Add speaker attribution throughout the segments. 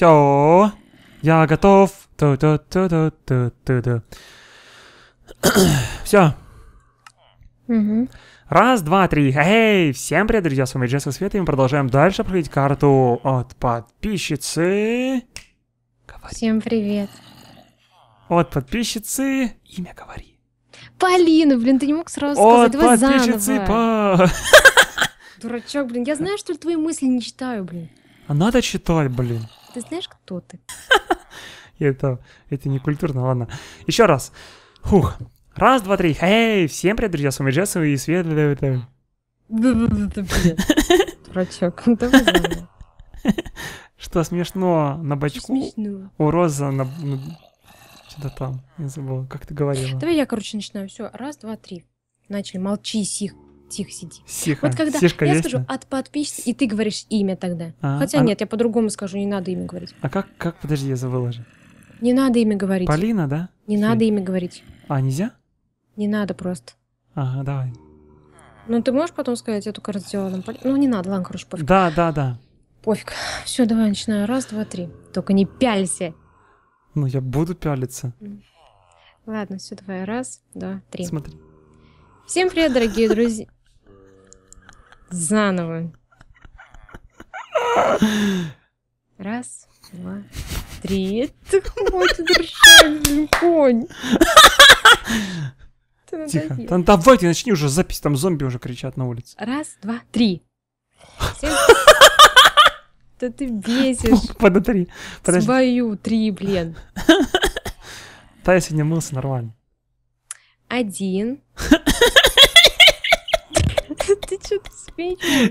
Speaker 1: Все, я готов. Все. Раз, два, три. Эй, всем привет, друзья, с вами Джесс и Света, и мы продолжаем дальше проходить карту от подписчицы.
Speaker 2: Всем привет.
Speaker 1: От подписчицы. Имя говори.
Speaker 2: Полина, блин, ты не мог сразу от сказать, давай подписчицы По... Дурачок, блин, я знаю, что твои мысли не читаю, блин.
Speaker 1: А надо читать, блин.
Speaker 2: Ты знаешь, кто ты?
Speaker 1: Это, это не культурно, ладно. Еще раз. Фух. Раз, два, три. Эй, всем привет, друзья, с вами Джесса и Свет. Дурачок, Что смешно на бачку? У Роза на... Что-то там, не забыла, как ты говорила.
Speaker 2: Давай я, короче, начинаю. Все, раз, два, три. Начали. Молчи, сих тихо сиди. Тихо. Вот когда Сишка я есть? скажу от подписчицы, и ты говоришь имя тогда. А, Хотя а... нет, я по-другому скажу, не надо имя говорить.
Speaker 1: А как, как, подожди, я забыла же.
Speaker 2: Не надо имя говорить.
Speaker 1: Полина, да?
Speaker 2: Не Фи. надо имя говорить. А, нельзя? Не надо просто. Ага, давай. Ну, ты можешь потом сказать, я только раз сделала нам Ну, не надо, ладно, короче, пофиг.
Speaker 1: Да, да, да.
Speaker 2: Пофиг. Все, давай, начинаю. Раз, два, три. Только не пялься.
Speaker 1: Ну, я буду пялиться.
Speaker 2: Ладно, все, давай. Раз, два, три. Смотри. Всем привет, дорогие друзья. Заново. Раз, два, три. Ты хватит ржать, конь.
Speaker 1: Тихо. Там, давайте, начни уже запись, там зомби уже кричат на улице.
Speaker 2: Раз, два, три. Всем... Да ты бесишь.
Speaker 1: Подотри. Подожди. Свою три, блин. Та я сегодня мылся нормально. Один. Ты что-то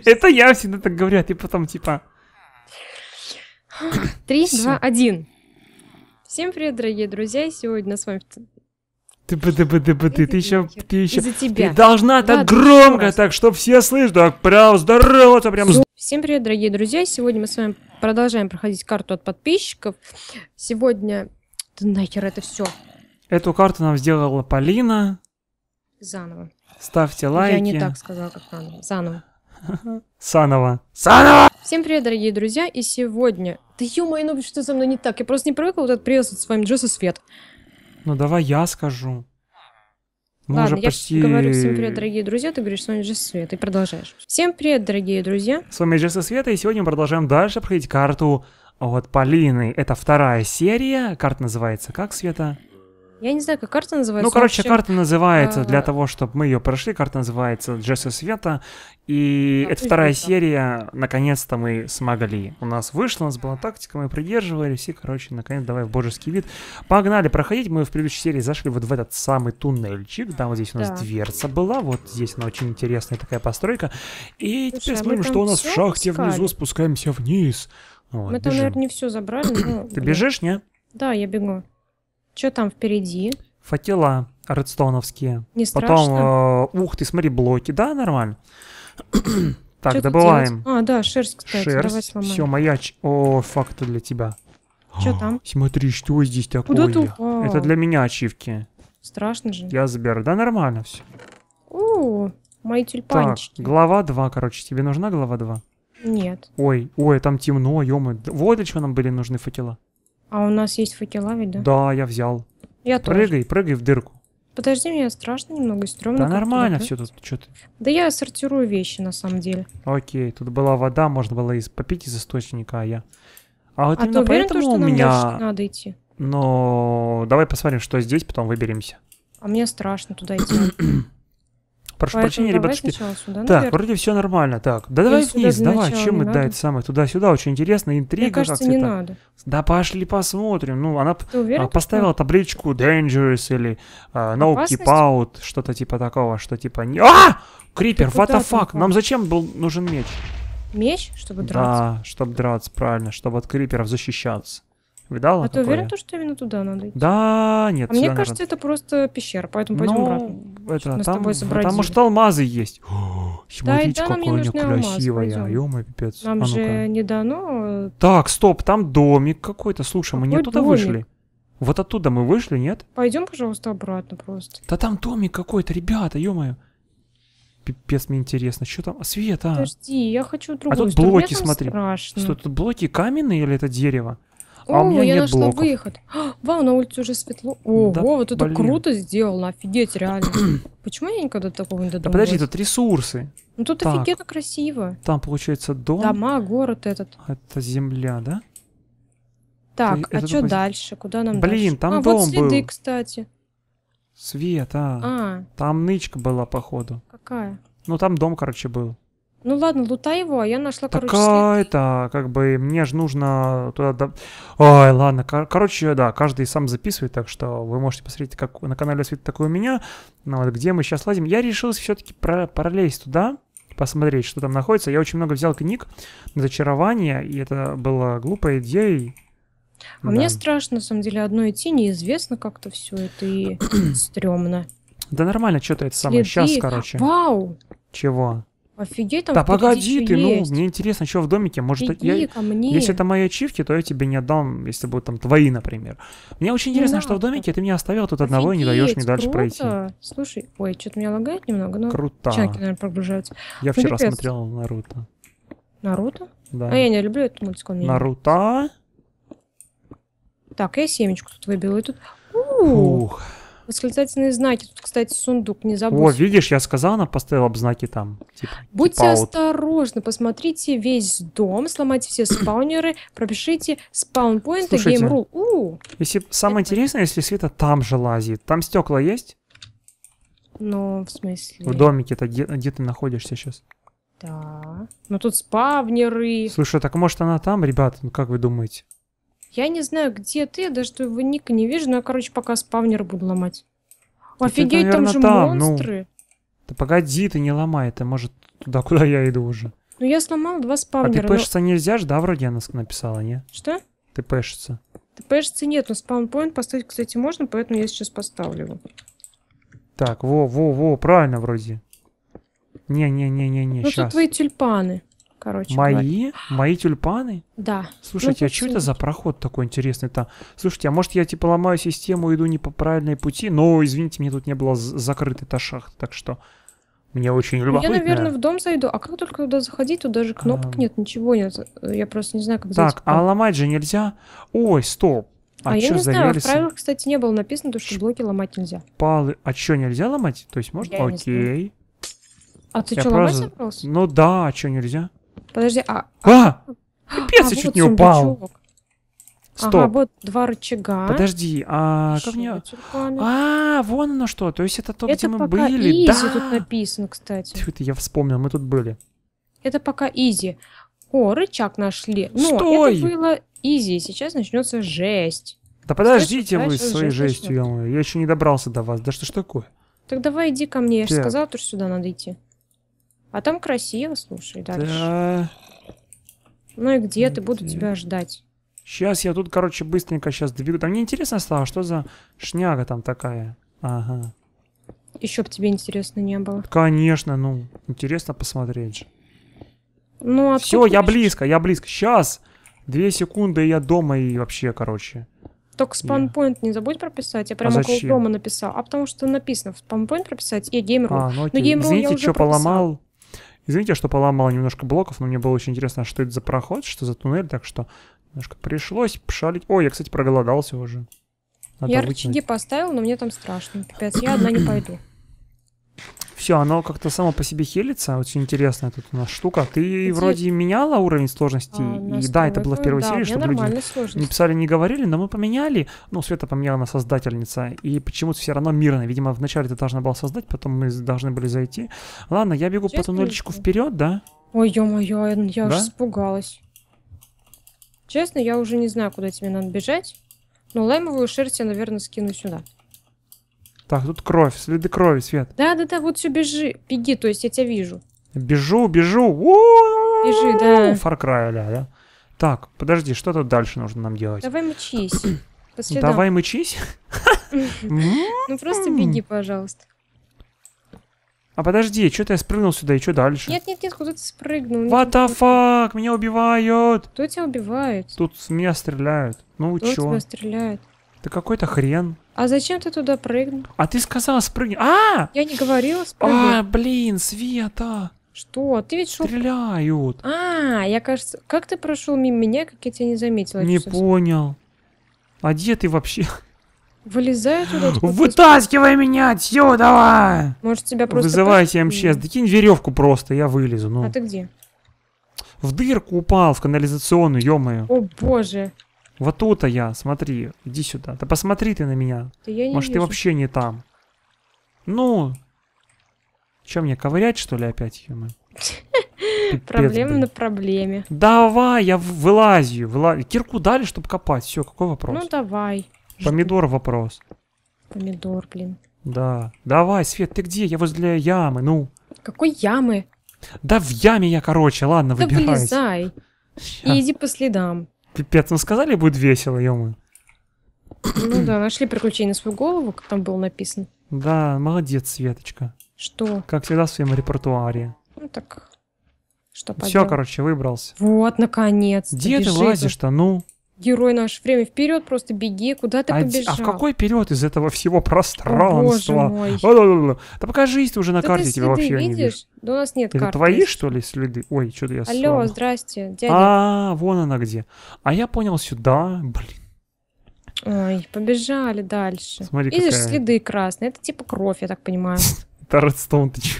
Speaker 1: это я всегда так говорю, а ты потом типа...
Speaker 2: Три, два, один. Всем привет, дорогие друзья. Сегодня с вами...
Speaker 1: Ты бы, ты бы, ты бы, ты, ты еще, ты еще, тебя. ты должна так громко, так, чтобы все слышали, так прям здороваться, прям...
Speaker 2: Всем привет, дорогие друзья. Сегодня мы с вами продолжаем проходить карту от подписчиков. Сегодня... Да нахер это все.
Speaker 1: Эту карту нам сделала Полина. Заново. Ставьте лайки. Я не так
Speaker 2: сказала, как надо. Заново.
Speaker 1: Санова. Санова!
Speaker 2: Всем привет, дорогие друзья, и сегодня... Да ё-моё, ну что со мной не так? Я просто не привыкла вот этот приветствовать с вами Джесса Свет.
Speaker 1: Ну давай я скажу. Мы Ладно, уже я почти... говорю всем привет, дорогие
Speaker 2: друзья, ты говоришь, с вами Джесс Свет, и продолжаешь. Всем привет, дорогие друзья.
Speaker 1: С вами Джесса Свет, и сегодня мы продолжаем дальше проходить карту от Полины. Это вторая серия, карта называется как, Света?
Speaker 2: Я не знаю, как карта называется. Ну, короче, общем, карта называется, а... для э,
Speaker 1: того, чтобы мы ее прошли, карта называется «Джесса Света». И а это вторая это. серия, наконец-то мы смогли. У нас вышло, у нас была тактика, мы придерживались, и, короче, наконец, давай в божеский вид. Погнали проходить, мы в предыдущей серии зашли вот в этот самый туннельчик, да, вот здесь у нас да. дверца была, вот здесь она очень интересная такая постройка. И Слушай, теперь а смотрим, что у нас в шахте искали? внизу, спускаемся вниз. Вот, мы там, наверное,
Speaker 2: не все забрали. Но... Ты бежишь, не? Да, я бегу. Что там впереди?
Speaker 1: Фатила редстоуновские. Не страшно. Потом, э, ух ты, смотри, блоки. Да, нормально. так, Чё добываем. А, да, шерсть, кстати. Шерсть. Все, маяч. О, факты для тебя. Что там? Смотри, что здесь такое? Куда ты упал? Это для меня ачивки. Страшно же. Я заберу. Да, нормально все.
Speaker 2: О, мои тюльпанчики.
Speaker 1: Так, глава 2, короче. Тебе нужна глава 2? Нет. Ой, ой, там темно, ё -моё. Вот для чего нам были нужны фатила.
Speaker 2: А у нас есть факела ведь, да?
Speaker 1: Да, я взял. Я тоже. Прыгай, прыгай в дырку.
Speaker 2: Подожди, мне страшно немного, стрёмно. Да нормально все тут, что ты? Да я сортирую вещи, на самом деле.
Speaker 1: Окей, тут была вода, можно было и попить из источника, а я... А вот а именно ты уверен, поэтому то, что у меня... надо идти? Но давай посмотрим, что здесь, потом выберемся.
Speaker 2: А мне страшно туда идти. Прошу Поэтому прощения, ребятушки. Сюда, так, наверх. вроде
Speaker 1: все нормально. Так, да давай Или вниз, давай, чем мы, да, это самое, туда-сюда, очень интересно, интрига. Мне кажется, не там. надо. Да пошли посмотрим. Ну, она уверен, а, поставила что? табличку Dangerous или uh, No Опасность? Keep Out, что-то типа такого, что типа... не. А! Крипер, what the fuck? Нам зачем был нужен меч?
Speaker 2: Меч, чтобы драться?
Speaker 1: Да, чтобы драться, правильно, чтобы от криперов защищаться. Видала? А какое? ты уверен,
Speaker 2: что именно туда надо идти?
Speaker 1: Да, нет. А мне кажется,
Speaker 2: надо. это просто пещера, поэтому ну, пойдем обратно.
Speaker 1: Это, Сейчас там, там, там, может, алмазы есть. О, смотрите, да, да, какая она красивая. алмаз. моё пипец. Нам а же не дано. Э, так, стоп, там домик какой-то. Слушай, какой мы не оттуда домик? вышли. Вот оттуда мы вышли, нет?
Speaker 2: Пойдем, пожалуйста, обратно
Speaker 1: просто. Да там домик какой-то, ребята, ё-моё. Пипец, мне интересно, что там? Свет, а?
Speaker 2: Подожди, я хочу другую. А тут блоки, смотри. Страшно. Что,
Speaker 1: тут блоки каменные или это дерево? А О, у меня я нет нашла блоков.
Speaker 2: выход. А, вау, на улице уже светло. Ого, да, вот это блин. круто сделано, офигеть, реально. Почему я никогда такого не додумалась? Да подожди, тут
Speaker 1: ресурсы. Ну тут так. офигенно
Speaker 2: красиво.
Speaker 1: Там, получается, дом. Дома, город этот. Это земля, да?
Speaker 2: Так, Ты, а что воз... дальше? Куда нам Блин, дальше? там а, дом вот следы, был. кстати.
Speaker 1: Свет, а. а. Там нычка была, походу. Какая? Ну, там дом, короче, был.
Speaker 2: Ну ладно, лутай его, а я нашла, так, короче, а,
Speaker 1: это, как бы, мне же нужно туда... Ой, ладно, кор короче, да, каждый сам записывает, так что вы можете посмотреть как на канале Свет такой у меня, ну, вот, где мы сейчас лазим. Я решил все-таки пролезть туда, посмотреть, что там находится. Я очень много взял книг на зачарование, и это была глупая идея. А да. мне
Speaker 2: страшно, на самом деле, одно идти, неизвестно как-то все это и стрёмно.
Speaker 1: Да нормально, что-то это самое. Сейчас, короче.
Speaker 2: Вау! Чего? Офигеть, там Да погоди ты, ну, есть.
Speaker 1: мне интересно, что в домике, может, Иди я, ко мне. если это мои ачивки, то я тебе не отдам, если будут там твои, например. Мне очень интересно, надо. что в домике ты меня оставил тут Офигеть, одного и не даешь мне дальше пройти.
Speaker 2: Слушай, ой, что-то меня лагает немного, но Круто. чанки, наверное, прогружаются. Я ну, вчера пипец.
Speaker 1: смотрел Наруто.
Speaker 2: Наруто? Да. А я не люблю этот мультик, мне Наруто? Так, я семечку тут выбил и тут... Ух. Восклицательные знаки. Тут, кстати, сундук, не забудь. О,
Speaker 1: видишь, я сказал, она поставила знаки там. Типа, Будьте типа
Speaker 2: осторожны, посмотрите весь дом, сломайте все спаунеры, пропишите спаунпоинты, геймру.
Speaker 1: Если самое Это... интересное, если Света там же лазит. Там стекла есть?
Speaker 2: Ну, в смысле? В
Speaker 1: домике-то где, где ты находишься сейчас?
Speaker 2: Да. Ну тут спавнеры.
Speaker 1: Слушай, так может она там, ребят? Ну как вы думаете?
Speaker 2: Я не знаю, где ты, я даже твоего ника не вижу, но я, короче, пока спавнер буду ломать. Офигеть, это, наверное, там же там, ну. монстры. Ну...
Speaker 1: Да погоди, ты не ломай, ты может туда, куда я иду уже.
Speaker 2: Ну я сломал два спавнера. А ты пэшиться
Speaker 1: но... нельзя ж, да, вроде она написала, не? Что? Ты пэшиться.
Speaker 2: Ты пэшиться нет, но спаунпоинт поставить, кстати, можно, поэтому я сейчас поставлю его.
Speaker 1: Так, во-во-во, правильно вроде. Не-не-не-не-не, Ну, сейчас. тут твои
Speaker 2: тюльпаны короче. Мои? Говоря.
Speaker 1: Мои тюльпаны? Да. Слушайте, ну, а что это за проход такой интересный там? Слушайте, а может я типа ломаю систему, иду не по правильной пути? Но, извините, мне тут не было закрытой та шахта, так что... Мне очень ну, любопытно. Я, наверное, в
Speaker 2: дом зайду. А как только туда заходить, тут даже кнопок а... нет, ничего нет. Я просто не знаю, как зайти. Так, а
Speaker 1: ломать же нельзя. Ой, стоп. А, а я не знаю, а в правилах,
Speaker 2: кстати, не было написано, то, что блоки ломать нельзя.
Speaker 1: Палы. А что, нельзя ломать? То есть можно? Окей.
Speaker 2: А ты я что, просто... собрался?
Speaker 1: Ну да, а что, нельзя?
Speaker 2: Подожди, а... А! Капец, а, я вот чуть не упал. Сундучок. Стоп. Ага, вот два рычага. Подожди, а как мне...
Speaker 1: А, вон оно что, то есть это то, это где мы пока были. Это изи да. тут
Speaker 2: написано, кстати. Тьфу,
Speaker 1: я вспомнил, мы тут были.
Speaker 2: Это пока изи. О, рычаг нашли. Но Стой! это было изи, сейчас начнется жесть. Да подождите Кстати, вы своей жестью,
Speaker 1: я еще не добрался до вас. Да что ж такое?
Speaker 2: Так давай иди ко мне, я же сказал, что сюда надо идти. А там красиво, слушай, дальше.
Speaker 1: Да.
Speaker 2: Ну и где ты? Буду тебя ждать.
Speaker 1: Сейчас я тут, короче, быстренько сейчас добегу. Там мне интересно стало, что за шняга там такая. Ага.
Speaker 2: Еще бы тебе интересно не было.
Speaker 1: Конечно, ну, интересно посмотреть же. Ну, а Все, я близко, я близко. Сейчас. Две секунды, и я дома, и вообще, короче.
Speaker 2: Только спаунпоинт yeah. не забудь прописать. Я прямо а около дома написал. А потому что написано в спаунпоинт прописать и геймру. А, ну, окей. Но геймру Извините, я уже что прописал.
Speaker 1: поломал. Извините, что поломал немножко блоков, но мне было очень интересно, что это за проход, что за туннель, так что немножко пришлось пшалить. Ой, я, кстати, проголодался уже. Надо я выкинуть. рычаги
Speaker 2: поставил, но мне там страшно. Капец, я одна не пойду
Speaker 1: все, оно как-то само по себе хилится. Очень интересная тут у нас штука. Ты Где? вроде меняла уровень сложности. А, и, да, это было в первой да, серии, чтобы люди сложность. не писали, не говорили, но мы поменяли. Ну, Света поменяла на создательница. И почему-то все равно мирно. Видимо, вначале ты должна была создать, потом мы должны были зайти. Ладно, я бегу Сейчас по туннельчику вперед, да?
Speaker 2: Ой, ё-моё, я да? аж испугалась. Честно, я уже не знаю, куда тебе надо бежать. Но лаймовую шерсть я, наверное, скину сюда.
Speaker 1: Так, тут кровь, следы крови, Свет.
Speaker 2: Да-да-да, вот все бежи, беги, то есть я тебя вижу.
Speaker 1: Бежу, бежу. Бежи, да. Фаркрай, да, да. Так, подожди, что тут дальше нужно нам делать? Давай
Speaker 2: мчись. Давай
Speaker 1: мчись. Ну просто беги,
Speaker 2: пожалуйста.
Speaker 1: А подожди, что-то я спрыгнул сюда, и что дальше?
Speaker 2: Нет, нет, нет, куда ты спрыгнул? What the
Speaker 1: fuck? Меня убивают! Кто
Speaker 2: тебя убивает?
Speaker 1: Тут с меня стреляют. Ну, Кто чё? тебя стреляет? Да какой-то хрен.
Speaker 2: А зачем ты туда прыгнул?
Speaker 1: А ты сказала спрыгни. А! Я
Speaker 2: не говорила спрыгни. А, блин, Света. Что? Ты ведь шел...
Speaker 1: Стреляют.
Speaker 2: А, я кажется... Как ты прошел мимо меня, как я тебя не заметила? Не понял.
Speaker 1: А где ты вообще?
Speaker 2: Вылезай туда. Типа,
Speaker 1: Вытаскивай спуск... меня отсюда! Может тебя просто... Вызывайте МЧС. Докинь веревку просто, я вылезу. Ну. А ты где? В дырку упал, в канализационную, ё О боже. Вот тут-то я, смотри, иди сюда. Да посмотри ты на меня. я не Может, вижу. ты вообще не там. Ну, Че мне ковырять, что ли, опять, ё Проблема
Speaker 2: на проблеме.
Speaker 1: Давай, я вылазю. вылазю. Кирку дали, чтобы копать. Все, какой вопрос? Ну давай. Помидор вопрос.
Speaker 2: Помидор, блин.
Speaker 1: Да. Давай, Свет, ты где? Я возле ямы, ну.
Speaker 2: Какой ямы?
Speaker 1: Да в яме я, короче, ладно, выбирай. да выбирайся.
Speaker 2: вылезай. И иди по следам.
Speaker 1: Пипец, ну сказали, будет весело, ё Ну
Speaker 2: да, нашли приключения на свою голову, как там было написано.
Speaker 1: Да, молодец, Светочка. Что? Как всегда в своем репертуаре.
Speaker 2: Ну так, что Все, короче, выбрался. Вот, наконец. Где ты лазишь-то, ну? Герой наш, время вперед, просто беги, куда ты а, побежал. А в какой
Speaker 1: период из этого всего пространства? О, боже мой. Да покажись ты уже на да карте, тебя вообще видишь? не видишь. Да у нас нет Это карты. твои, что ли, следы? Ой, что-то я Алло, слава. здрасте, дядя. А, вон она где. А я понял, сюда, блин.
Speaker 2: Ой, побежали дальше. Смотри, Видишь, какая... следы красные. Это типа кровь, я так понимаю.
Speaker 1: Это Редстоун, ты чё?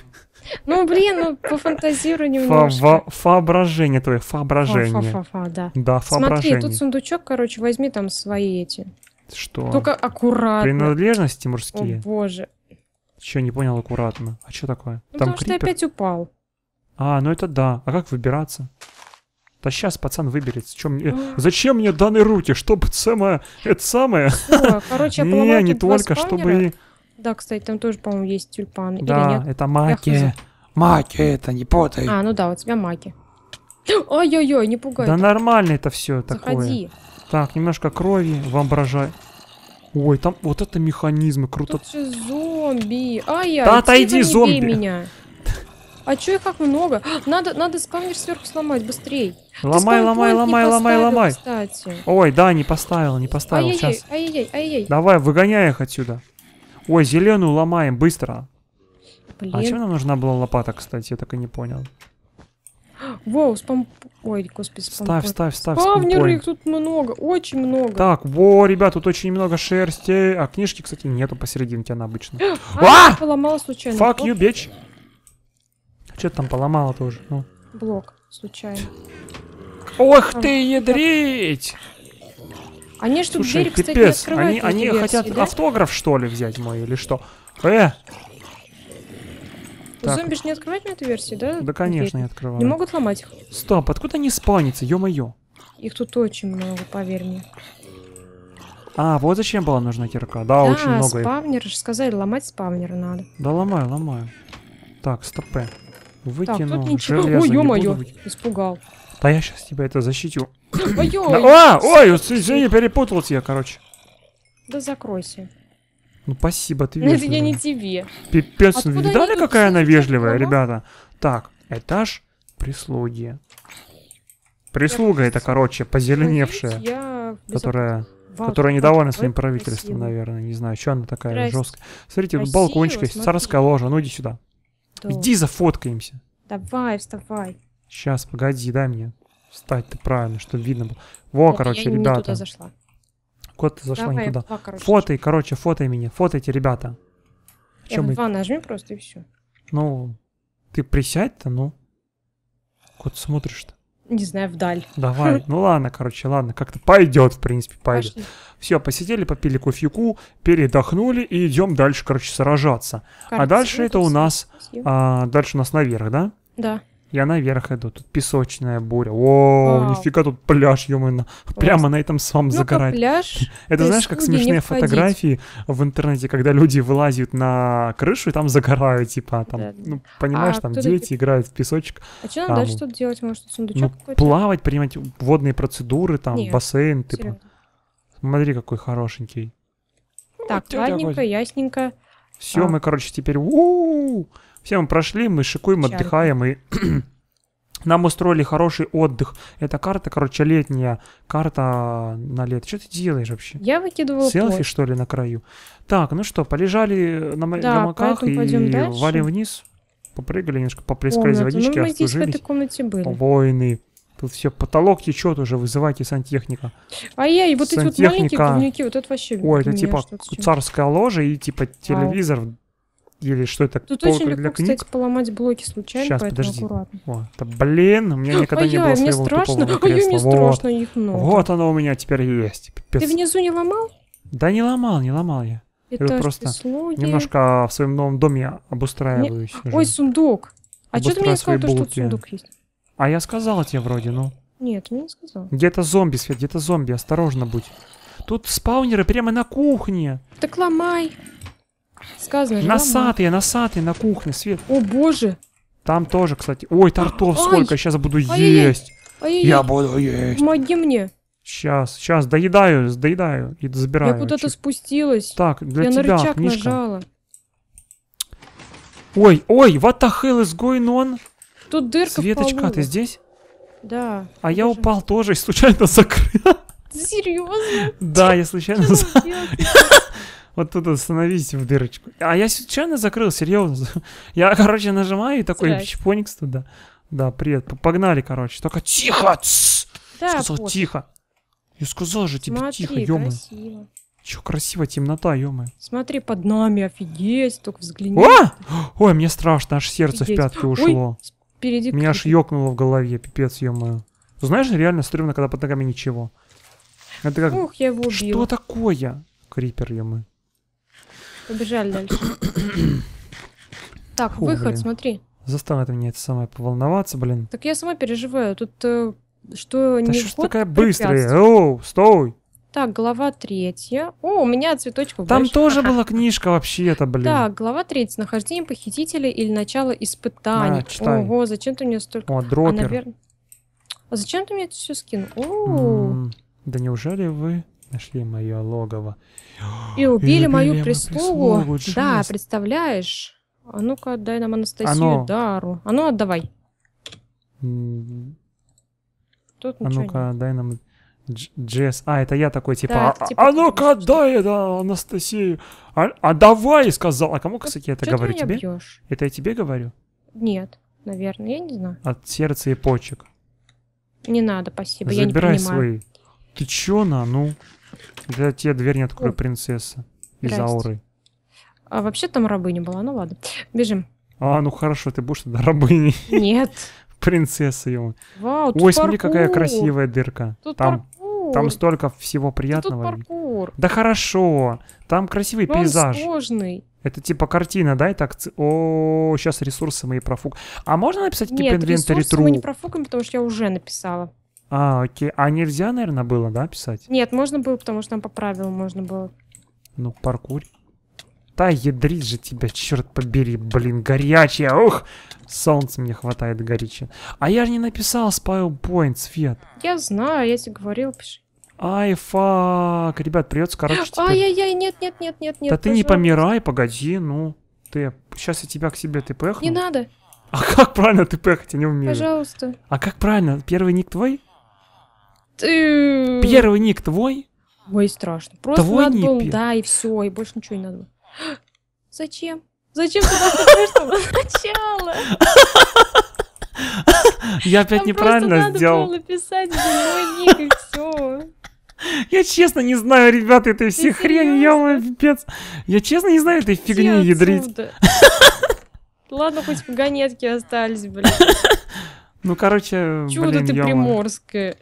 Speaker 2: Ну, блин, ну, пофантазируй немножко.
Speaker 1: Фоображение твое, фоображение. Фа-фа-фа, да. Да, фоображение. Смотри, тут
Speaker 2: сундучок, короче, возьми там свои эти. Что? Только аккуратно. Принадлежности мужские? О, боже.
Speaker 1: Че, не понял, аккуратно. А что такое? Ну, там потому крипер. что ты опять упал. А, ну это да. А как выбираться? Да сейчас пацан выберется. Чем мне... Зачем мне данные руки? Чтобы самое... Это самое... Что? Короче, я Не, не только, чтобы...
Speaker 2: Да, кстати, там тоже, по-моему, есть тюльпаны. Да, это маки.
Speaker 1: Маки, это не потай.
Speaker 2: А, ну да, у тебя маки. Ой-ой-ой, не пугай. Да
Speaker 1: нормально это все такое. Заходи. Так, немножко крови вам Ой, там вот это механизмы, круто. Тут
Speaker 2: же зомби. Ай-яй, да отойди, зомби. меня. А чё их как много? Надо, надо спавнер сверху сломать, быстрей. Ломай, ломай, ломай, ломай, ломай. Кстати.
Speaker 1: Ой, да, не поставил, не поставил. Ай-яй-яй, ай-яй-яй. Давай, выгоняй их отсюда. Ой, зеленую ломаем, быстро. А Блин. А чем нам нужна была лопата, кстати, я так и не понял.
Speaker 2: Воу, спам... Ой, господи, спам... Ставь, ставь, ставь, Спавнеры, их тут много, очень много.
Speaker 1: Так, во, ребят, тут очень много шерсти. А книжки, кстати, нету посерединке, она обычно. А, а! поломала случайно. Fuck you, bitch. что там поломала тоже, ну. Блок, случайно. Ох ты, ядрить!
Speaker 2: Они что, Слушай, дверь, кстати, пипец. не Они, они тебя, хотят да?
Speaker 1: автограф, что ли, взять мой или что? Э! Так. Зомби
Speaker 2: же не открывать на эту версию, да? Да, конечно, не открывают. Не могут ломать
Speaker 1: их. Стоп, откуда они спанятся, ё-моё?
Speaker 2: Их тут очень много, поверь мне.
Speaker 1: А, вот зачем была нужна кирка. Да, да очень много.
Speaker 2: спавнер, их. же сказали, ломать спавнер надо.
Speaker 1: Да ломаю, ломаю. Так, стопы. Выкину так, тут ничего. железо. Ой, ё-моё, испугал. Да я сейчас тебя это защитю. А, ой, ой. А, извини, перепутался я, короче.
Speaker 2: Да закройся.
Speaker 1: Ну, спасибо, ты вежливая. Ну, это я не тебе. Пипец, Откуда ну, видали, какая она вежливая, ребята? Так, этаж прислуги. Прислуга это, короче, позеленевшая, которая... Которая недовольна своим правительством, наверное. Не знаю, что она такая жесткая. Смотрите, тут балкончик есть, царская ложа. Ну иди сюда. Иди зафоткаемся.
Speaker 2: Давай, вставай.
Speaker 1: Сейчас, погоди, дай мне. Встать, ты правильно, чтобы видно было. Во, вот, короче, я ребята. Не туда зашла. Кот, ты зашла Давай, не туда. короче, фотай, короче, фотай меня. Фотайте, ребята. Я Чем мы...
Speaker 2: нажми просто и все.
Speaker 1: Ну, ты присядь-то, ну. Кот смотришь-то.
Speaker 2: Не знаю, вдаль. Давай.
Speaker 1: Ну ладно, короче, ладно, как-то пойдет, в принципе, пойдет. Все, посидели, попили кофейку, передохнули и идем дальше, короче, сражаться. Кажется, а дальше это у нас. А, дальше у нас наверх, да? Да и наверх иду. Тут песочная буря. О, Вау. нифига тут пляж, ё Прямо на этом самом ну загорать. пляж. Это знаешь, как смешные фотографии в интернете, когда люди вылазят на крышу и там загорают, типа, а там, ну, понимаешь, а там дети играют в песочек. А что нам дальше тут
Speaker 2: делать? Может, сундучок ну,
Speaker 1: Плавать, принимать водные процедуры, там, бассейн, типа. Смотри, какой хорошенький.
Speaker 2: Так, вот ладненько, ясненько. Все, а. мы,
Speaker 1: короче, теперь... Все мы прошли, мы шикуем, отдыхаем и нам устроили хороший отдых. Эта карта, короче, летняя. Карта на лето. Что ты делаешь вообще? Я выкидываю Селфи, плод. что ли, на краю? Так, ну что, полежали на м- да, гамаках и дальше. валим вниз. Попрыгали немножко, поплескались Комната. водички, ну, мы здесь в этой комнате были. Войны. Тут все, потолок течет уже, вызывайте сантехника. А я и вот Сантехника... эти вот маленькие говнюки, вот это вообще... Ой, это типа царская ложа и типа телевизор Ау или что это? Тут очень легко, для книг?
Speaker 2: кстати, поломать блоки случайно, Сейчас, поэтому подожди. аккуратно. О,
Speaker 1: да, блин, у меня никогда Ой, не было своего страшно. тупого кресла. Ой, мне страшно, их много. Вот оно у меня теперь есть. Пипец. Ты внизу не ломал? Да не ломал, не ломал я. Это просто прислуги. немножко в своем новом доме обустраиваюсь. Мне... Ой,
Speaker 2: сундук. А что ты мне сказал, что тут сундук есть?
Speaker 1: А я сказала тебе вроде, ну.
Speaker 2: Нет, мне не сказал.
Speaker 1: Где-то зомби, Свет, где-то зомби, осторожно будь. Тут спаунеры прямо на кухне.
Speaker 2: Так ломай. Сказано же. На
Speaker 1: сад на кухне, свет. О, боже. Там тоже, кстати. Ой, тортов сколько, сейчас буду есть. Я буду есть. Помоги мне. Сейчас, сейчас, доедаю, доедаю и забираю. Я куда-то
Speaker 2: спустилась. Так, для я тебя, на рычаг книжка. нажала.
Speaker 1: Ой, ой, what the hell is going on?
Speaker 2: Тут дырка Светочка, ты
Speaker 1: здесь? Да. А я упал тоже и случайно закрыл. Серьезно? Да, я случайно закрыл. Вот тут остановись в дырочку. А я случайно закрыл, серьезно. Я, короче, нажимаю и такой чепоникс туда. Да, привет. Погнали, короче. Только тихо! сказал тихо. Я сказал же тебе тихо, -мо. Че красиво, темнота, -мо.
Speaker 2: Смотри, под нами, офигеть, только взгляни. О!
Speaker 1: Ой, мне страшно, аж сердце офигеть. в пятки ушло. Ой, меня аж ёкнуло в голове, пипец, -мо. Знаешь, реально стрёмно, когда под ногами ничего. Это как... Ух,
Speaker 2: я его убил. Что
Speaker 1: такое? Крипер, -мо.
Speaker 2: Побежали дальше. так, Фу, выход, блин. смотри.
Speaker 1: Заставляет меня это самое поволноваться, блин.
Speaker 2: Так я сама переживаю. Тут э, что да не что такая быстрая?
Speaker 1: Оу, стой!
Speaker 2: Так, глава третья. О, у меня цветочков Там больше. тоже была
Speaker 1: книжка вообще-то, блин. Так,
Speaker 2: глава третья. Нахождение похитителя или начало испытаний. А, читай. Ого, зачем ты мне столько... О, дропер. А, наверное. а зачем ты мне это все скинул? О, М
Speaker 1: -м, да неужели вы нашли мое логово. И убили, и мою прислугу. прислугу. Да,
Speaker 2: представляешь? А ну-ка, отдай нам Анастасию Оно... Дару. А ну, отдавай.
Speaker 1: Тут а ну-ка, дай нам Джесс. А, это я такой, типа, так, а, типа а ну-ка, отдай это Анастасию. А, а давай, сказал. А кому, кстати, я это говорю? Тебе? Бьешь? Это я тебе говорю?
Speaker 2: Нет, наверное, я не знаю.
Speaker 1: От сердца и почек.
Speaker 2: Не надо, спасибо, Забирай я не понимаю. свои.
Speaker 1: Ты чё на, ну? Да тебе дверь не открою, принцесса. Из ауры.
Speaker 2: А вообще там рабыня была, ну ладно. Бежим.
Speaker 1: А, ну хорошо, ты будешь тогда рабыней. Нет. Принцесса его. Вау, тут Ой, смотри, паркур. какая красивая дырка. Тут там, паркур. там столько всего приятного. тут паркур. Да хорошо. Там красивый Но пейзаж. Он сложный. Это типа картина, да? Это акци... О, сейчас ресурсы мои профук. А можно написать Нет, keep Нет, ресурсы мы не
Speaker 2: профукаем, потому что я уже написала.
Speaker 1: А, окей. А нельзя, наверное, было, да, писать?
Speaker 2: Нет, можно было, потому что там по правилам можно было.
Speaker 1: Ну, паркур. Та ядрит же тебя, черт побери, блин, горячая, ух! солнце мне хватает горячее. А я же не написал Spile Point, Свет.
Speaker 2: Я знаю, я тебе говорил, пиши.
Speaker 1: Ай, фак. Ребят, придется, короче, теперь... Ай-яй-яй,
Speaker 2: нет-нет-нет-нет, нет. Да ты пожалуйста. не помирай,
Speaker 1: погоди, ну. Ты, сейчас я тебя к себе ты пехну. Не надо. А как правильно ты пехать, я не умею. Пожалуйста. А как правильно? Первый ник твой?
Speaker 2: Э, первый
Speaker 1: ник твой? Ой, страшно. Просто твой надо ник был, да,
Speaker 2: и все, и больше ничего не надо Зачем? Зачем ты сначала?
Speaker 1: Я опять неправильно сделал. надо было
Speaker 2: написать мой ник, и все.
Speaker 1: Я честно не знаю, ребята, этой всей хрени, я пипец. Я честно не знаю этой фигни ядрить.
Speaker 2: Ладно, хоть погонетки остались, блин.
Speaker 1: Ну, короче, Чудо ты
Speaker 2: приморская.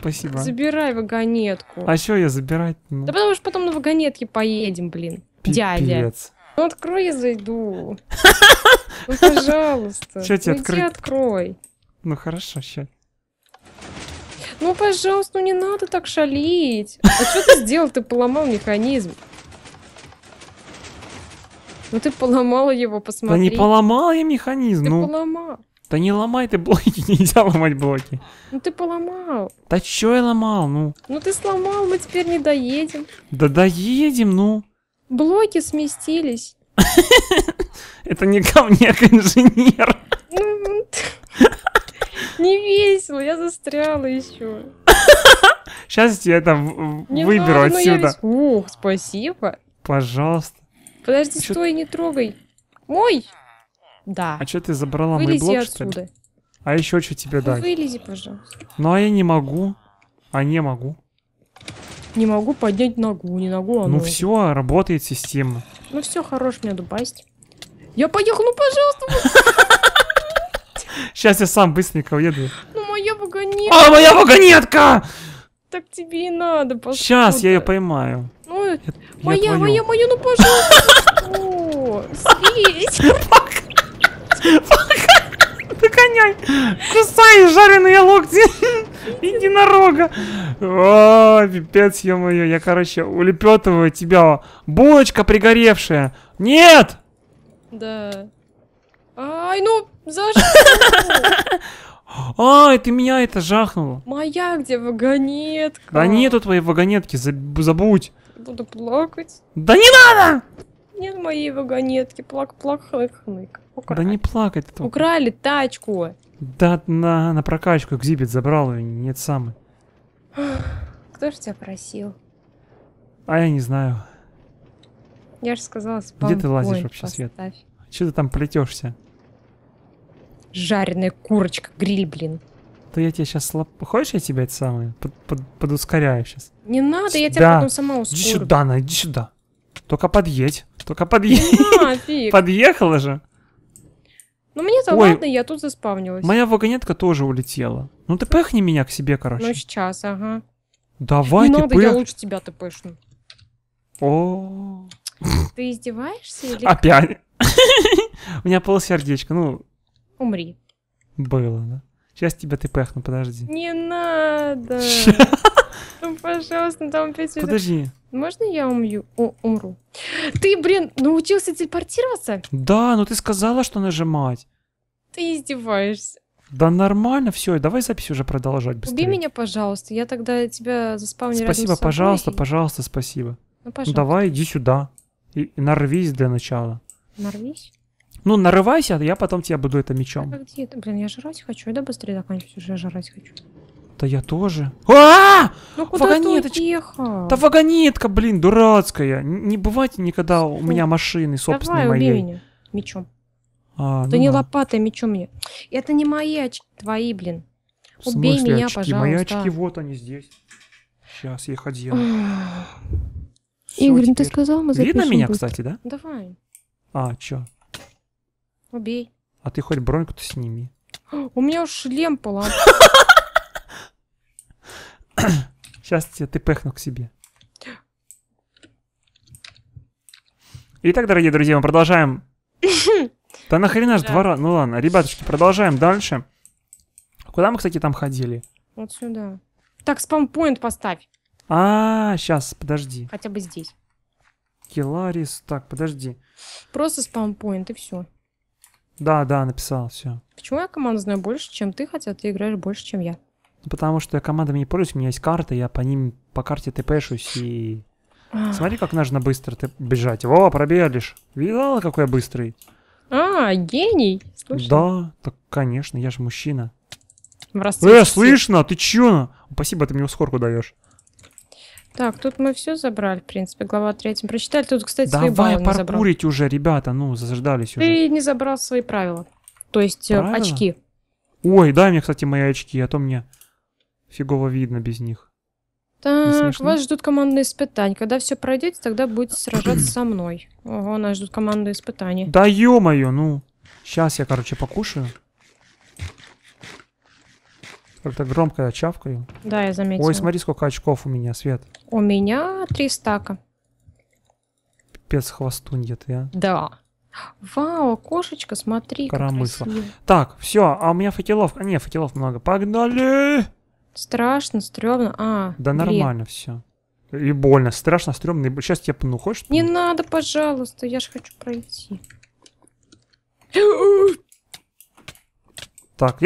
Speaker 2: Спасибо. Забирай вагонетку. А что
Speaker 1: я забирать? Ну... Да
Speaker 2: потому что потом на вагонетке поедем, блин.
Speaker 1: Пипец. Дядя.
Speaker 2: Ну открой, я зайду. Ну пожалуйста. Что тебе открыть? открой.
Speaker 1: Ну хорошо, сейчас.
Speaker 2: Ну, пожалуйста, ну не надо так шалить. А что ты сделал? Ты поломал механизм. Ну ты поломала его, посмотри. Да не поломал
Speaker 1: я механизм. Ты ну... поломал. Да не ломай ты блоки, нельзя ломать блоки.
Speaker 2: Ну ты поломал.
Speaker 1: Да чё я ломал, ну?
Speaker 2: Ну ты сломал, мы теперь не доедем.
Speaker 1: Да доедем, ну.
Speaker 2: Блоки сместились.
Speaker 1: Это не ко мне, а к инженеру. Ну,
Speaker 2: не весело, я застряла еще.
Speaker 1: Сейчас я это выберу ну, отсюда.
Speaker 2: Ух, спасибо.
Speaker 1: Пожалуйста.
Speaker 2: Подожди, стой, не трогай. Мой! Да. А
Speaker 1: что ты забрала Вылези мой блок, отсюда. что ли? А еще что тебе ну, дать? Вылези, пожалуйста. Ну, а я не могу. А не могу.
Speaker 2: Не могу поднять ногу, не ногу, а Ну ногу.
Speaker 1: все, работает система.
Speaker 2: Ну все, хорош мне дубасть. Я поехал, ну пожалуйста.
Speaker 1: Сейчас я сам быстренько уеду.
Speaker 2: Ну моя вагонетка. А, моя вагонетка! Так тебе и надо, пошли. Сейчас я ее
Speaker 1: поймаю.
Speaker 2: Ну, моя, моя, моя, ну пожалуйста.
Speaker 1: Слезь. Догоняй! Кусай жареные локти! Единорога! О, пипец, ё-моё, я, короче, улепетываю тебя. Булочка пригоревшая! Нет!
Speaker 2: Да. Ай, ну, за что?
Speaker 1: Ай, ты меня это жахнула.
Speaker 2: Моя где вагонетка?
Speaker 1: Да нету твоей вагонетки, забудь.
Speaker 2: Буду плакать. Да не надо! Нет моей вагонетки, плак-плак-хнык-хнык.
Speaker 1: Украли. Да не плакать тут.
Speaker 2: Украли тачку.
Speaker 1: Да, на, на прокачку экзибит забрал, и нет самый.
Speaker 2: Кто ж тебя просил?
Speaker 1: А я не знаю.
Speaker 2: Я же сказала, спам Где ты лазишь вообще, Свет?
Speaker 1: Че ты там плетешься?
Speaker 2: Жареная курочка, гриль,
Speaker 1: блин. То я тебя сейчас лап... Хочешь, я тебя это самое под, под, подускоряю сейчас? Не надо, я тебя потом сама ускорю. Иди сюда, на, иди сюда. Только подъедь. Только подъедь. Подъехала же.
Speaker 2: Ну, мне то ладно, я тут заспавнилась.
Speaker 1: Моя вагонетка тоже улетела. Ну, ты пыхни меня к себе, короче.
Speaker 2: Ну, сейчас, ага.
Speaker 1: Давай, Не надо, я лучше
Speaker 2: тебя тпшну.
Speaker 1: О.
Speaker 2: Ты издеваешься или... Опять?
Speaker 1: У меня полсердечка, ну... Умри. Было, да? Сейчас тебя ты пехну, подожди.
Speaker 2: Не надо. Ну, пожалуйста, там пять Подожди. Можно я умью? О, умру? Ты, блин, научился телепортироваться?
Speaker 1: Да, но ты сказала, что нажимать.
Speaker 2: Ты издеваешься.
Speaker 1: Да нормально, все, давай запись уже продолжать быстрее. Убей
Speaker 2: меня, пожалуйста, я тогда тебя заспавню Спасибо, пожалуйста, и...
Speaker 1: пожалуйста, спасибо. Ну, пожалуйста. давай, иди сюда. И, и нарвись для начала. Нарвись? Ну, нарывайся, а я потом тебя буду это мечом.
Speaker 2: А где это? Блин, я жрать хочу, я да быстрее заканчивать уже, жрать хочу.
Speaker 1: Да я тоже. А! Ну куда Да вагонетка, блин, дурацкая. Не бывает никогда у меня машины собственной моей. мечом. А, да ну не да.
Speaker 2: лопатой, а мечом мне. Это не мои очки твои, блин. Убей меня, пожалуйста. Мои очки,
Speaker 1: вот они здесь. Сейчас я их одену.
Speaker 2: Игорь, ну ты сказал, мы запишем Видно меня, кстати, да? Давай. А, чё? Убей.
Speaker 1: А ты хоть броньку-то сними.
Speaker 2: У меня уж шлем поломал.
Speaker 1: Сейчас тебе ты пехну к себе. Итак, дорогие друзья, мы продолжаем. Да нахрена ж двора? Ну ладно, ребятушки, продолжаем дальше. Куда мы, кстати, там ходили?
Speaker 2: Вот сюда. Так, спампоинт поставь.
Speaker 1: А, сейчас, подожди.
Speaker 2: Хотя бы здесь.
Speaker 1: Киларис, так, подожди.
Speaker 2: Просто спампоинт и все.
Speaker 1: Да, да, написал, все.
Speaker 2: Почему я команду знаю больше, чем ты, хотя ты играешь больше, чем я?
Speaker 1: Ну, потому что я командами не пользуюсь, у меня есть карты, я по ним, по карте тпшусь и... Смотри, как нужно быстро ты бежать. Во, пробежишь. Видала, какой я быстрый?
Speaker 2: А, гений. Слушай. Да,
Speaker 1: так, конечно, я же мужчина. Э, слышно, ты чё? Ну, спасибо, ты мне ускорку даешь.
Speaker 2: Так, тут мы все забрали, в принципе, глава 3. Прочитали, тут, кстати, Давай свои баллы не забрал.
Speaker 1: уже, ребята, ну, заждались уже.
Speaker 2: Ты не забрал свои правила, то есть э, правила? очки.
Speaker 1: Ой, дай мне, кстати, мои очки, а то мне фигово видно без них.
Speaker 2: Так, вас ждут командные испытания. Когда все пройдете, тогда будете сражаться со мной. Ого, нас ждут командные испытания.
Speaker 1: Да ё-моё, ну. Сейчас я, короче, покушаю. Как-то громко я чавкаю. Да, я заметила. Ой, смотри, сколько очков у меня, Свет.
Speaker 2: У меня три стака.
Speaker 1: Пипец хвостунья ты, а.
Speaker 2: Да. Вау, кошечка, смотри, Коромысло.
Speaker 1: Так, все, а у меня факелов... А, не, факелов много. Погнали! Страшно, стрёмно.
Speaker 2: А, да нормально
Speaker 1: все. И больно, страшно, стрёмно. И... Сейчас я пну, хочешь?
Speaker 2: Пну? Не надо, пожалуйста, я же хочу пройти.
Speaker 1: Так.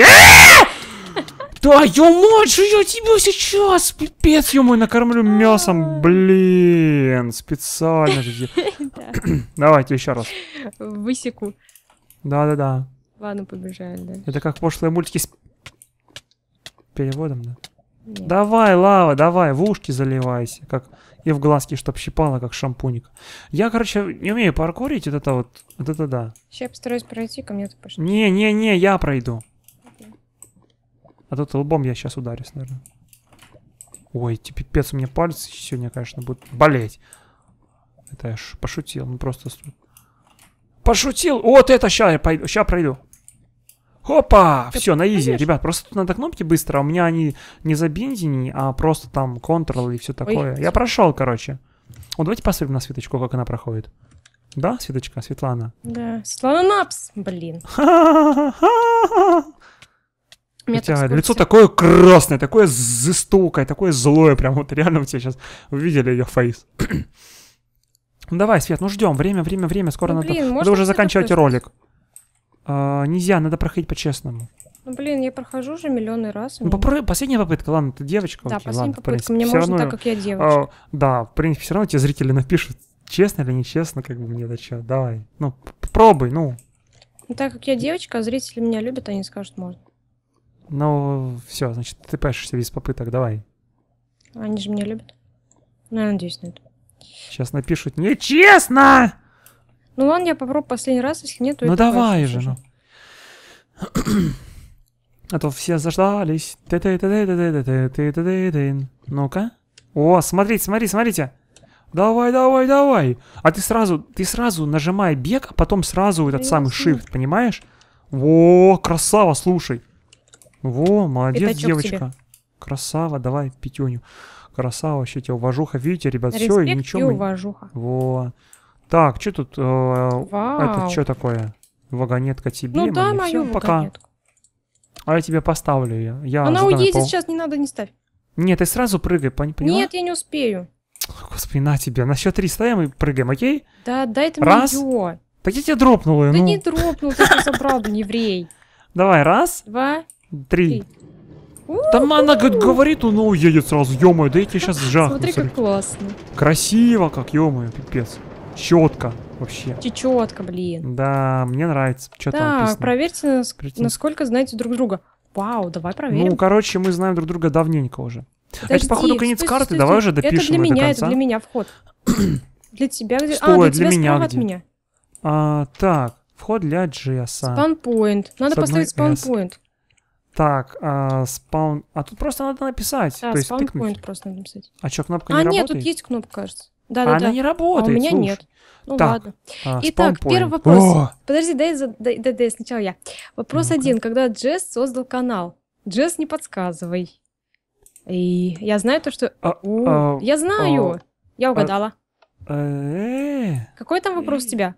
Speaker 1: Да, ё-мать, я тебя сейчас, пипец, ё накормлю а. мясом, блин, специально же. Давайте еще раз.
Speaker 2: Высеку.
Speaker 1: Да-да-да.
Speaker 2: Ладно, побежали, да.
Speaker 1: Это как в прошлые мультики Переводом, да? Нет. Давай, лава, давай, в ушки заливайся, как и в глазки, чтоб щипало, как шампуник. Я, короче, не умею паркурить, вот это вот, вот это да.
Speaker 2: Сейчас я постараюсь пройти, ко мне ты
Speaker 1: пошли. Не-не-не, я пройду. Okay. А тут лбом я сейчас ударюсь, наверное. Ой, пипец, у меня пальцы сегодня, конечно, будут болеть. Это я ж пошутил, ну просто... Пошутил! Вот это сейчас я пойду, сейчас пройду. Опа! Все, на изи, конечно. ребят, просто тут надо кнопки быстро, а у меня они не забинзини, а просто там Ctrl и все такое. Ой. Я прошел, короче. Вот давайте посмотрим на Светочку, как она проходит. Да, Светочка, Светлана?
Speaker 2: Да, Светлана Напс, блин. У тебя лицо такое красное,
Speaker 1: такое застукое, такое злое, прям вот реально у тебя сейчас увидели ее фейс. Ну давай, Свет, ну ждем, время, время, время, скоро ну, блин, надо... Вы уже заканчиваете ролик. А, нельзя, надо проходить по-честному.
Speaker 2: Ну, блин, я прохожу уже миллионы раз. Ну, попро...
Speaker 1: последняя попытка, ладно, ты девочка. Да, окей, последняя ладно, попытка, принципе, мне можно равно... так, как я девочка. А, да, в принципе, все равно тебе зрители напишут, честно или нечестно, как бы мне это что, давай. Ну, пробуй, ну.
Speaker 2: ну. Так как я девочка, а зрители меня любят, они скажут, можно.
Speaker 1: Ну, все, значит, ты пашешься без попыток, давай.
Speaker 2: Они же меня любят. Ну, я надеюсь на это.
Speaker 1: Сейчас напишут, нечестно!
Speaker 2: Ну ладно, я попробую последний раз, если нет, то Ну давай же, ну.
Speaker 1: А то все заждались. Ну-ка. О, смотрите, смотри, смотрите. Давай, давай, давай. А ты сразу, ты сразу нажимай бег, а потом сразу этот самый shift, понимаешь? Во, красава, слушай. Во, молодец, девочка. Красава, давай пятюню. Красава, вообще тебя уважуха. Видите, ребят, все, и ничего. И уважуха. Во. Так, что тут? Э, это что такое? Вагонетка тебе? Ну да, мою пока. А я тебе поставлю. Я, я Она уедет пол...
Speaker 2: сейчас, не надо, не ставь.
Speaker 1: Нет, ты сразу прыгай, поняла? Нет,
Speaker 2: я не успею.
Speaker 1: Господи, на тебе. На счет три ставим и прыгаем, окей? Да, дай это. раз. мне Так я тебя дропнула. Да ну. не
Speaker 2: дропнул, ты что забрал, блин, еврей.
Speaker 1: Давай, раз. Два. Три. три. Там она говорит, он ну, уедет сразу, ё да я тебе сейчас жахну. Смотри, как классно. Красиво как, ё пипец. Четко вообще.
Speaker 2: четко, блин.
Speaker 1: Да, мне нравится. Что да, там написано?
Speaker 2: проверьте, насколько знаете друг друга. Вау, давай ну, проверим. Ну,
Speaker 1: короче, мы знаем друг друга давненько уже. А подожди, это, походу, конец стой, карты, стой, давай стой. уже допишем Это для меня, до конца. это для
Speaker 2: меня вход. для тебя где? Что, а, для, для тебя меня где? от меня.
Speaker 1: А, так, вход для Джесса. Спаунпоинт. Надо поставить спаунпоинт. Так, а, спаун... А тут просто надо написать. Да, спаунпоинт просто надо написать. А что, кнопка а, не нет, работает? А, нет, тут
Speaker 2: есть кнопка, кажется. Да, да, а да. Она не работает. А у меня слушай. нет. Ну так. ладно. А, Итак, первый вопрос. О! Подожди, дай, дай, дай, дай сначала я. Вопрос ну один. Когда Джесс создал канал? Джесс, не подсказывай. И я знаю то, что... А, а, я знаю. А, я а, угадала.
Speaker 1: А...
Speaker 2: Какой там вопрос у тебя?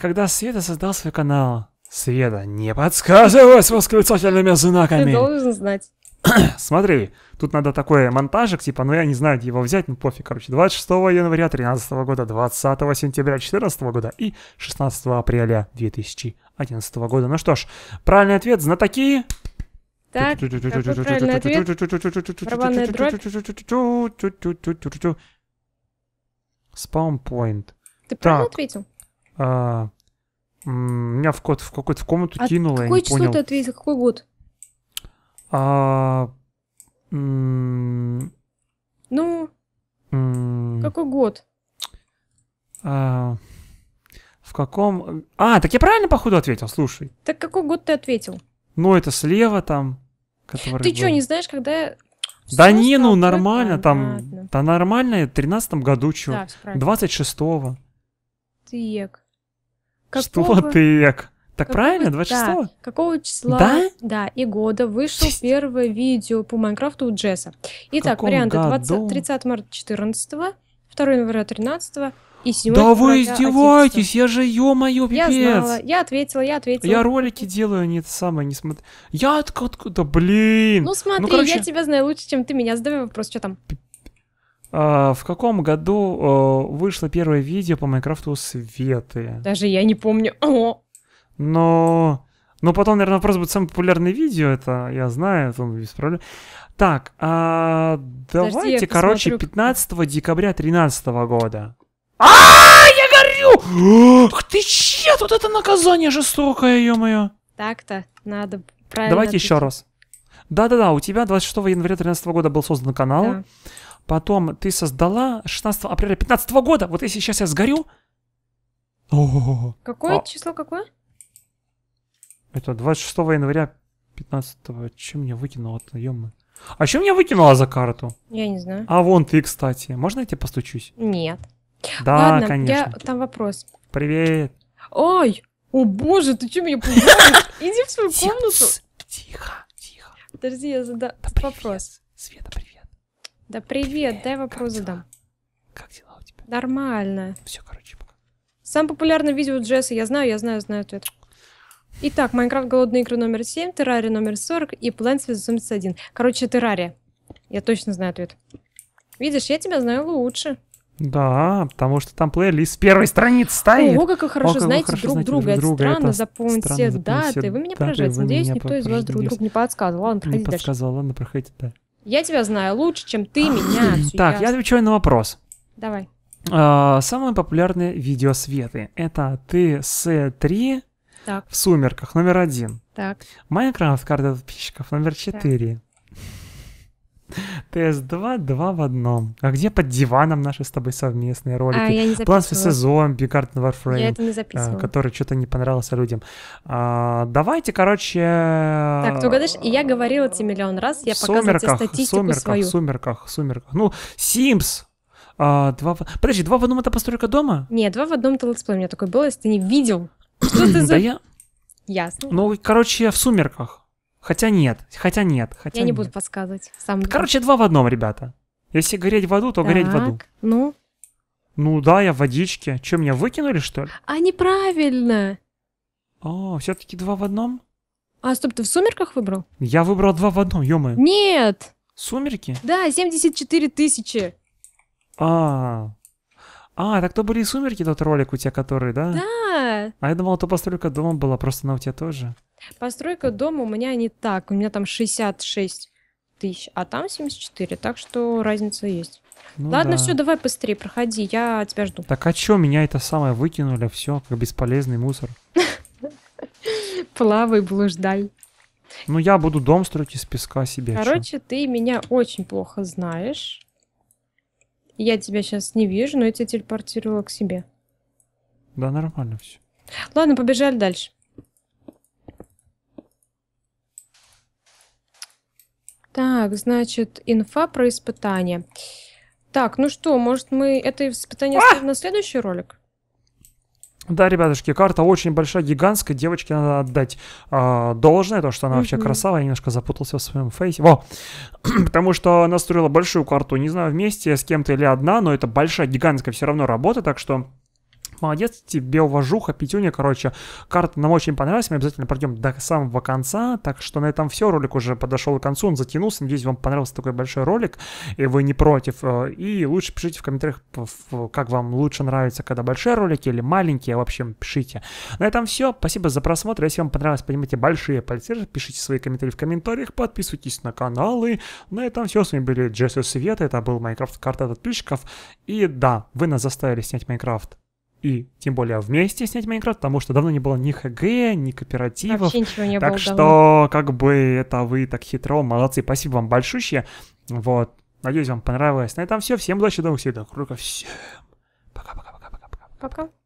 Speaker 1: Когда Света создал свой канал? Света, не подсказывай с восклицательными знаками. Ты должен знать. смотри, тут надо такой монтажик, типа, ну я не знаю, где его взять, ну пофиг, короче, 26 января 2013 года, 20 сентября 2014 года и 16 апреля 2011 года. Ну что ж, правильный ответ, знатоки... Так, правильный ответ? Спаунпоинт. Ты правильно ответил? А, меня в, код, в какую-то в комнату а кинуло, какое я не число понял. ты
Speaker 2: ответил? Какой год?
Speaker 1: А... Ну,
Speaker 2: какой год?
Speaker 1: А, в каком... А, так я правильно, походу, ответил, слушай.
Speaker 2: Так какой год ты ответил?
Speaker 1: Ну, это слева там. Который ты что, не
Speaker 2: знаешь, когда...
Speaker 1: Да не, ну нормально, там, да нормально, в 13 году, чё, да, 26-го. Ты ек. Какого... Что ты ек? Так Какого, правильно, 26 да,
Speaker 2: Какого числа да? Да, и года вышло первое видео по Майнкрафту у Джесса. Итак, варианты 20, 30 марта 14, 2 января 13 и 7 Да вы издеваетесь,
Speaker 1: я же, ё-моё, пипец. Я знала,
Speaker 2: я ответила, я ответила. Я
Speaker 1: ролики делаю, они это самое, не смотрю. Я откуда, блин. Ну смотри, ну, короче... я тебя
Speaker 2: знаю лучше, чем ты меня. Задавай вопрос, что там?
Speaker 1: А, в каком году а, вышло первое видео по Майнкрафту Светы?
Speaker 2: Даже я не помню. О,
Speaker 1: но... Но потом, наверное, вопрос будет самое популярное видео, это я знаю, это без проблем. Так, а, давайте, Подожди, короче, посмотрю. 15 декабря 2013 года.
Speaker 2: А, я
Speaker 1: горю!
Speaker 2: Ах ты че, тут это наказание жестокое, ё-моё. Так-то, надо правильно. Давайте еще
Speaker 1: раз. Да-да-да, у тебя 26 января 2013 года был создан канал. Да. Потом ты создала 16 апреля 2015 года. Вот если сейчас я сгорю... О -о -о.
Speaker 2: Какое а... число какое?
Speaker 1: Это 26 января 15-го. Чем меня выкинуло от ё А чем меня выкинуло за карту? Я не знаю. А вон ты, кстати. Можно я тебе постучусь? Нет. Да, Ладно, конечно. Я...
Speaker 2: там вопрос.
Speaker 1: Привет.
Speaker 2: Ой, о боже, ты чем меня пугаешь? Иди в свою комнату. Тихо, тихо. Подожди, я задам вопрос. Света, привет. Да привет, дай вопрос задам. Как дела у тебя? Нормально. Все, короче, пока. Сам популярное видео Джесса, я знаю, я знаю, знаю ответ. Итак, Майнкрафт голодные игры номер 7, Террария номер 40 и Plants vs. Zombies 1. Короче, Террария. Я точно знаю ответ. Видишь, я тебя знаю лучше.
Speaker 1: Да, потому что там плейлист с первой страницы стоит. Ого, как вы хорошо О, как знаете хорошо друг знаете друг друга. друга. Это странно, запомнить все даты. Все вы меня поражаете. Вы Надеюсь, меня никто из вас друг другу не
Speaker 2: подсказывал. Ладно, проходите Не
Speaker 1: подсказывал, ладно, проходите, да.
Speaker 2: Я тебя знаю лучше, чем ты меня. Так, я
Speaker 1: отвечаю на вопрос. Давай. А, самые популярные видеосветы. Это ТС3, так. В «Сумерках» номер один. Так. «Майнкрафт. Карта подписчиков» номер четыре. ТС-2 два в одном. А где под диваном наши с тобой совместные ролики? А, я не Plants vs. Zombie, Garden Warframe. Я это не записывала. Э, который что-то не понравился людям. А, давайте, короче... Так, ты
Speaker 2: угадаешь, и я говорила тебе миллион раз, я показывала тебе статистику сумерках, свою.
Speaker 1: Сумерках, сумерках, сумерках. Ну, Sims, а, два в... Подожди, два в одном это постройка дома?
Speaker 2: Нет, два в одном это летсплей. У меня такой был, если ты не видел. Что ты за... Да я... Ясно.
Speaker 1: Ну, короче, я в сумерках. Хотя нет, хотя нет, хотя Я не буду
Speaker 2: подсказывать. Сам короче,
Speaker 1: два в одном, ребята. Если гореть в аду, то так, гореть в аду. ну? Ну да, я в водичке. Че, меня выкинули, что ли?
Speaker 2: А, неправильно. О, а, все таки два в одном? А, стоп, ты в сумерках выбрал?
Speaker 1: Я выбрал два в одном, ё -моё.
Speaker 2: Нет!
Speaker 1: Сумерки?
Speaker 2: Да, 74 тысячи.
Speaker 1: А, а, так то были сумерки, тот ролик у тебя, который, да? Да. А я думал, то постройка дома была, просто она у тебя тоже.
Speaker 2: Постройка дома у меня не так. У меня там 66 тысяч, а там 74, так что разница есть. Ну, Ладно, да. все, давай быстрее, проходи, я тебя жду.
Speaker 1: Так а чё, меня это самое выкинули, все, как бесполезный мусор.
Speaker 2: Плавай, блуждай.
Speaker 1: Ну, я буду дом строить из песка себе.
Speaker 2: Короче, ты меня очень плохо знаешь. Я тебя сейчас не вижу, но я тебя телепортировала к себе.
Speaker 1: Да, нормально все.
Speaker 2: Ладно, побежали дальше. Так, значит, инфа про испытание. Так, ну что, может мы это испытание оставим а! на следующий ролик?
Speaker 1: Да, ребятушки, карта очень большая, гигантская. Девочке надо отдать э, должное, то, что она mm-hmm. вообще красава. Я немножко запутался в своем фейсе. Во! Потому что она строила большую карту, не знаю, вместе с кем-то или одна, но это большая, гигантская все равно работа, так что Молодец, тебе уважуха, пятюня, короче. Карта нам очень понравилась, мы обязательно пройдем до самого конца. Так что на этом все, ролик уже подошел к концу, он затянулся. Надеюсь, вам понравился такой большой ролик, и вы не против. Э, и лучше пишите в комментариях, как вам лучше нравится, когда большие ролики или маленькие. В общем, пишите. На этом все. Спасибо за просмотр. Если вам понравилось, поднимите большие пальцы, пишите свои комментарии в комментариях, подписывайтесь на каналы. На этом все. С вами были Джесси Света, это был Майнкрафт Карта подписчиков. И да, вы нас заставили снять Майнкрафт и тем более вместе снять Майнкрафт, потому что давно не было ни ХГ, ни кооперативов. Вообще ничего не так было что, давно. как бы, это вы так хитро, молодцы, спасибо вам большущее. Вот, надеюсь, вам понравилось. На этом все, всем удачи, до новых встреч, всем. Пока-пока-пока-пока-пока. Пока. -пока, -пока, -пока. пока.